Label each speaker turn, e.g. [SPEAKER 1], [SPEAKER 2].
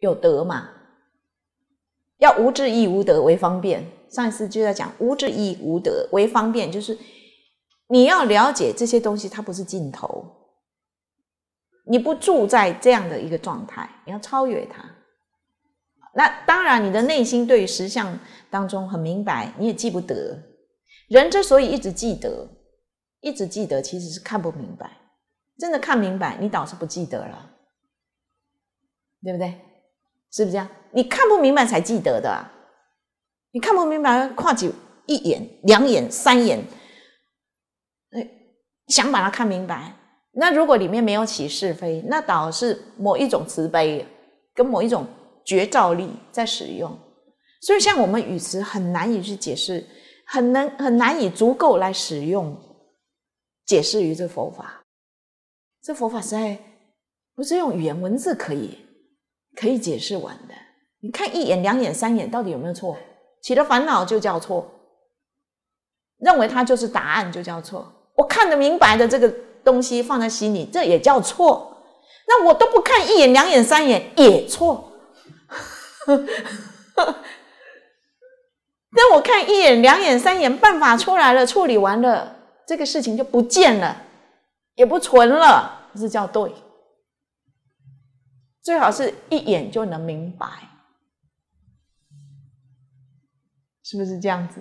[SPEAKER 1] 有德嘛？要无智亦无德为方便。上一次就在讲无智亦无德为方便，就是你要了解这些东西，它不是尽头。你不住在这样的一个状态，你要超越它。那当然，你的内心对于实相当中很明白，你也记不得。人之所以一直记得，一直记得，其实是看不明白。真的看明白，你倒是不记得了，对不对？是不是这样？你看不明白才记得的，你看不明白，跨几一眼、两眼、三眼，想把它看明白。那如果里面没有起是非，那倒是某一种慈悲跟某一种觉照力在使用。所以，像我们语词很难以去解释，很难很难以足够来使用解释于这佛法。这佛法实在不是用语言文字可以。可以解释完的，你看一眼、两眼、三眼，到底有没有错？起了烦恼就叫错，认为它就是答案就叫错。我看得明白的这个东西放在心里，这也叫错。那我都不看一眼、两眼、三眼也错。但我看一眼、两眼、三眼，办法出来了，处理完了，这个事情就不见了，也不存了，这叫对。最好是一眼就
[SPEAKER 2] 能明白，是不是这样子？